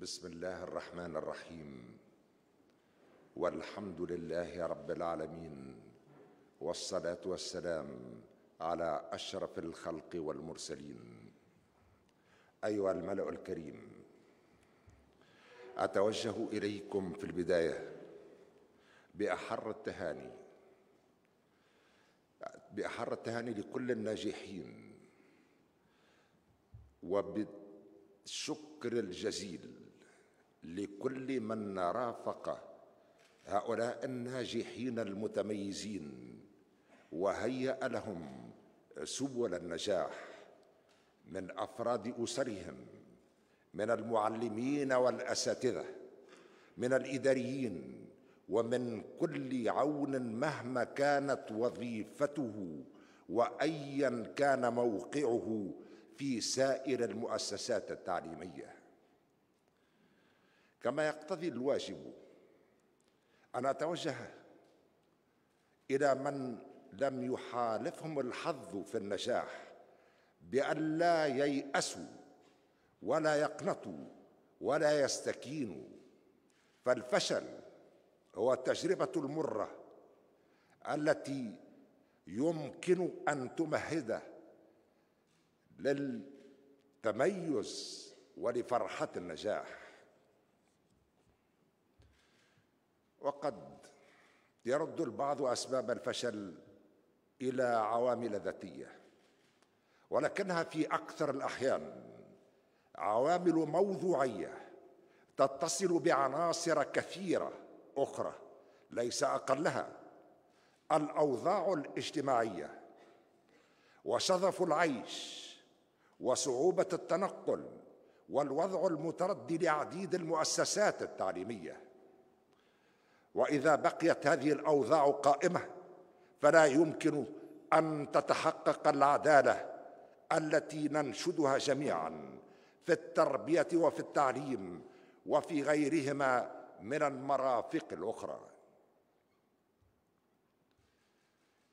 بسم الله الرحمن الرحيم والحمد لله رب العالمين والصلاه والسلام على اشرف الخلق والمرسلين ايها الملا الكريم اتوجه اليكم في البدايه باحر التهاني باحر التهاني لكل الناجحين وبالشكر الجزيل لكل من رافق هؤلاء الناجحين المتميزين وهيأ لهم سبل النجاح من أفراد أسرهم من المعلمين والأساتذة من الإداريين ومن كل عون مهما كانت وظيفته وايا كان موقعه في سائر المؤسسات التعليميه كما يقتضي الواجب أن أتوجه إلى من لم يحالفهم الحظ في النجاح بأن لا ييأسوا ولا يقنطوا ولا يستكينوا فالفشل هو التجربة المرة التي يمكن أن تمهد للتميز ولفرحة النجاح وقد يرد البعض اسباب الفشل الى عوامل ذاتيه ولكنها في اكثر الاحيان عوامل موضوعيه تتصل بعناصر كثيره اخرى ليس اقلها الاوضاع الاجتماعيه وشظف العيش وصعوبه التنقل والوضع المتردي لعديد المؤسسات التعليميه واذا بقيت هذه الاوضاع قائمه فلا يمكن ان تتحقق العداله التي ننشدها جميعا في التربيه وفي التعليم وفي غيرهما من المرافق الاخرى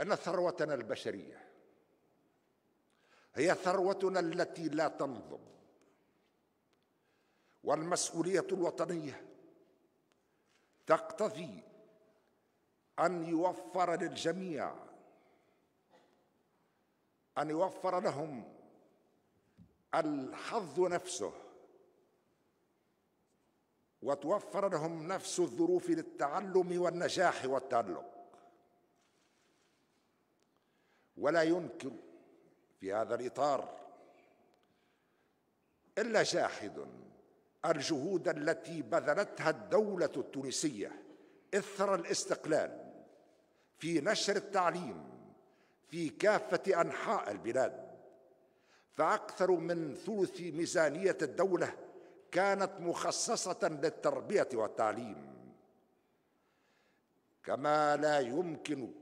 ان ثروتنا البشريه هي ثروتنا التي لا تنضب والمسؤوليه الوطنيه تقتضي أن يوفر للجميع أن يوفر لهم الحظ نفسه وتوفر لهم نفس الظروف للتعلم والنجاح والتألق ولا ينكر في هذا الإطار إلا جاحد الجهود التي بذلتها الدولة التونسية إثر الاستقلال في نشر التعليم في كافة أنحاء البلاد فأكثر من ثلث ميزانية الدولة كانت مخصصة للتربية والتعليم كما لا يمكن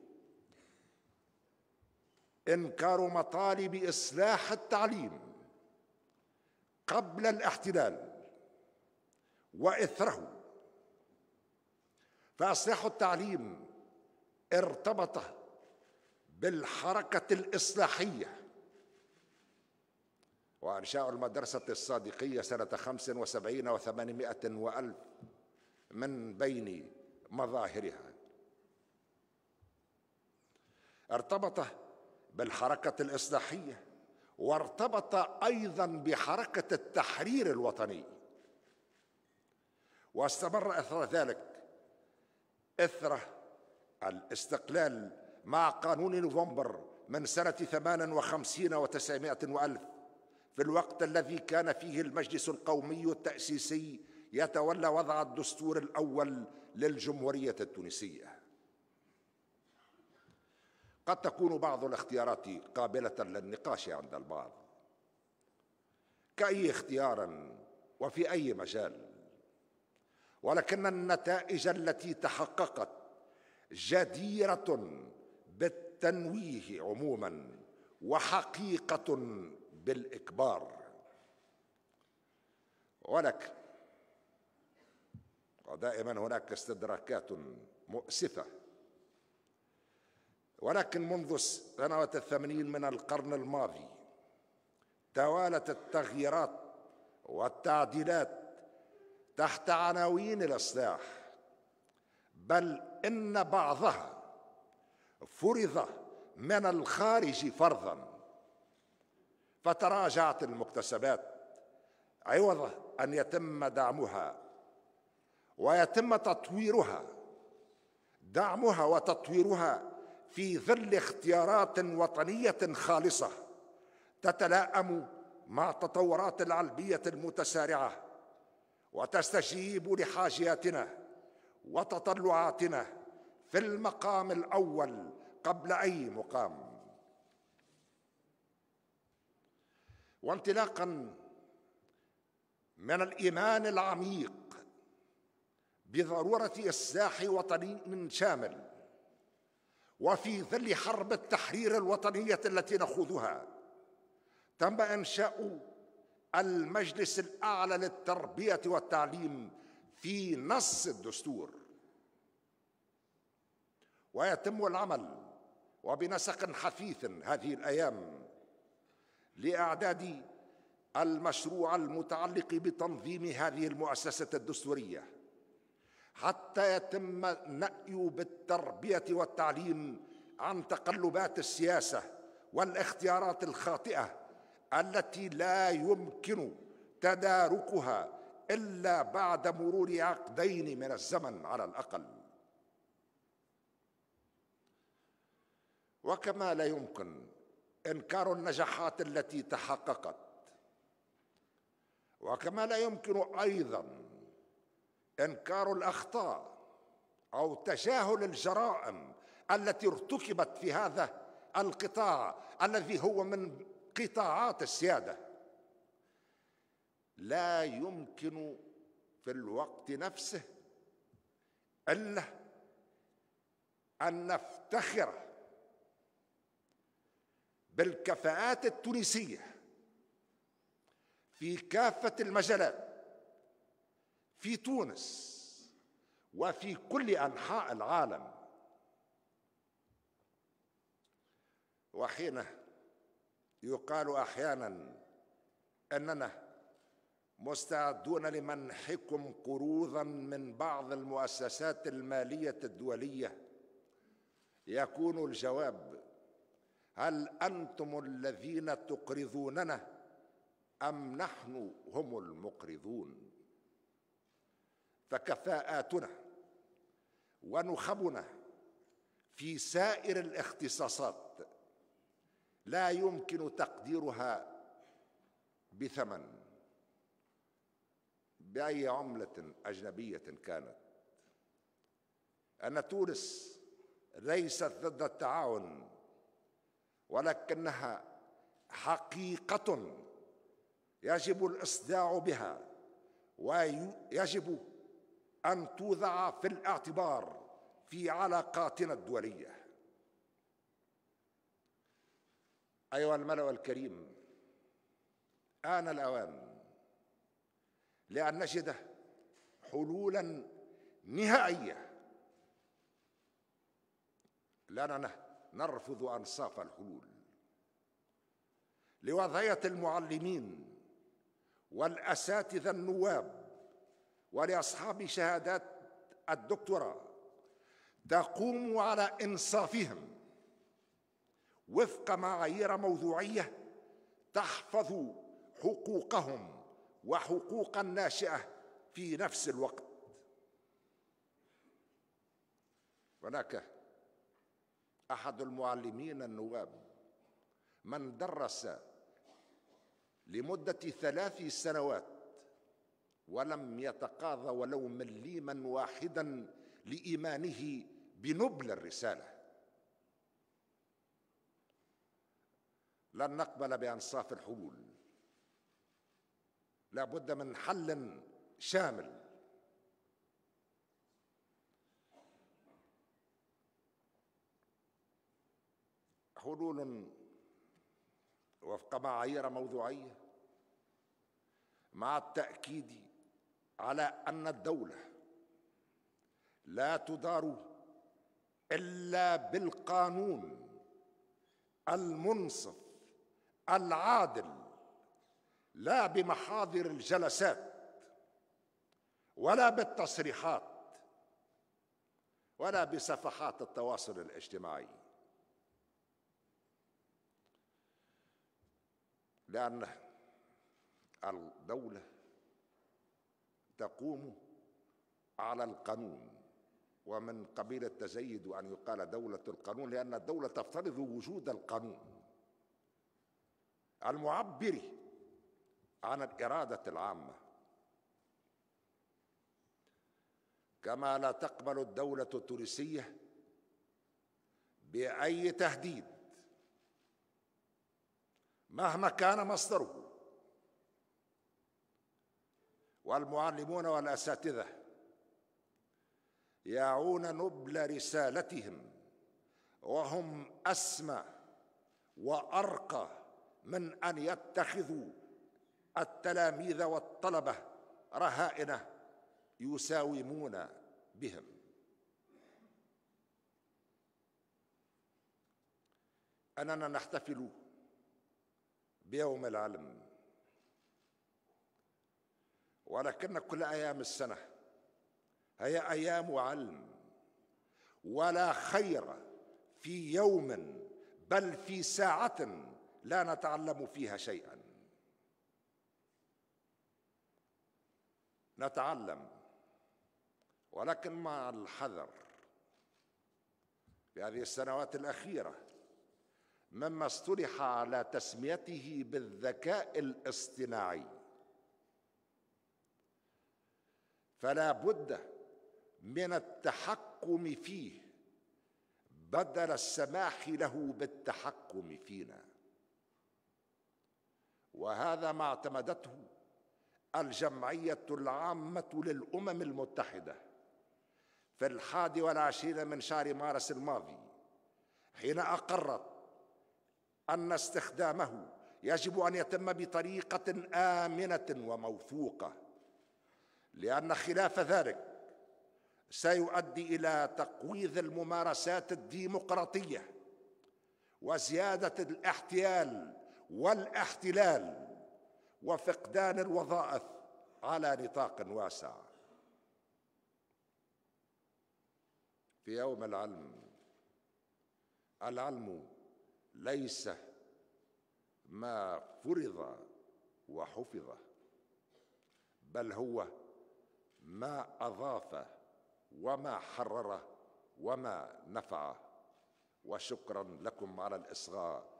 انكار مطالب اصلاح التعليم قبل الاحتلال وإثره فأصلاح التعليم ارتبط بالحركة الإصلاحية وإنشاء المدرسة الصادقية سنة خمس وسبعين وثمانمائة وألف من بين مظاهرها ارتبط بالحركة الإصلاحية وارتبط أيضا بحركة التحرير الوطني واستمر أثر ذلك إثر الاستقلال مع قانون نوفمبر من سنة ثمان وخمسين وتسعمائة وألف في الوقت الذي كان فيه المجلس القومي التأسيسي يتولى وضع الدستور الأول للجمهورية التونسية قد تكون بعض الاختيارات قابلة للنقاش عند البعض كأي اختيار وفي أي مجال ولكن النتائج التي تحققت جديره بالتنويه عموما وحقيقه بالاكبار ولك ودائما هناك استدراكات مؤسفه ولكن منذ سنوات الثمانين من القرن الماضي توالت التغييرات والتعديلات تحت عناوين الإصلاح بل إن بعضها فرض من الخارج فرضا فتراجعت المكتسبات عوض أن يتم دعمها ويتم تطويرها دعمها وتطويرها في ظل اختيارات وطنية خالصة تتلائم مع تطورات العلمية المتسارعة وتستجيب لحاجاتنا وتطلعاتنا في المقام الاول قبل اي مقام وانطلاقا من الايمان العميق بضروره اصلاح وطني شامل وفي ظل حرب التحرير الوطنيه التي نخوضها تم انشاء المجلس الأعلى للتربية والتعليم في نص الدستور ويتم العمل وبنسق حثيث هذه الأيام لإعداد المشروع المتعلق بتنظيم هذه المؤسسة الدستورية حتى يتم نأي بالتربية والتعليم عن تقلبات السياسة والاختيارات الخاطئة التي لا يمكن تداركها الا بعد مرور عقدين من الزمن على الاقل وكما لا يمكن انكار النجاحات التي تحققت وكما لا يمكن ايضا انكار الاخطاء او تجاهل الجرائم التي ارتكبت في هذا القطاع الذي هو من قطاعات السيادة لا يمكن في الوقت نفسه إلا أن نفتخر بالكفاءات التونسية في كافة المجالات في تونس وفي كل أنحاء العالم وحينه يقال احيانا اننا مستعدون لمنحكم قروضا من بعض المؤسسات الماليه الدوليه يكون الجواب هل انتم الذين تقرضوننا ام نحن هم المقرضون فكفاءاتنا ونخبنا في سائر الاختصاصات لا يمكن تقديرها بثمن باي عمله اجنبيه كانت ان تونس ليست ضد التعاون ولكنها حقيقه يجب الاصداع بها ويجب ان توضع في الاعتبار في علاقاتنا الدوليه أيها الملأ الكريم آن الأوان لأن نجد حلولا نهائية لأننا نرفض أنصاف الحلول لوضعية المعلمين والأساتذة النواب ولأصحاب شهادات الدكتوراه تقوم على إنصافهم وفق معايير موضوعيه تحفظ حقوقهم وحقوق الناشئه في نفس الوقت هناك احد المعلمين النواب من درس لمده ثلاث سنوات ولم يتقاضى ولو مليما واحدا لايمانه بنبل الرساله لن نقبل بأنصاف الحلول لا بد من حل شامل حلول وفق معايير موضوعية مع التأكيد على أن الدولة لا تدار إلا بالقانون المنصف العادل لا بمحاضر الجلسات ولا بالتصريحات ولا بصفحات التواصل الاجتماعي لأن الدولة تقوم على القانون ومن قبيل التزيد أن يقال دولة القانون لأن الدولة تفترض وجود القانون المعبر عن الإرادة العامة كما لا تقبل الدولة التونسية بأي تهديد مهما كان مصدره والمعلمون والأساتذة يعون نبل رسالتهم وهم أسمى وأرقى من ان يتخذوا التلاميذ والطلبه رهائنه يساومون بهم اننا نحتفل بيوم العلم ولكن كل ايام السنه هي ايام علم ولا خير في يوم بل في ساعه لا نتعلم فيها شيئا نتعلم ولكن مع الحذر في هذه السنوات الأخيرة مما اصطلح على تسميته بالذكاء الاصطناعي فلا بد من التحكم فيه بدل السماح له بالتحكم فينا وهذا ما اعتمدته الجمعية العامة للأمم المتحدة في الحادي والعشرين من شهر مارس الماضي حين أقرت أن استخدامه يجب أن يتم بطريقة آمنة وموثوقة لأن خلاف ذلك سيؤدي إلى تقويض الممارسات الديمقراطية وزيادة الاحتيال والاحتلال وفقدان الوظائف على نطاق واسع في يوم العلم العلم ليس ما فرض وحفظ بل هو ما اضاف وما حرر وما نفع وشكرا لكم على الاصغاء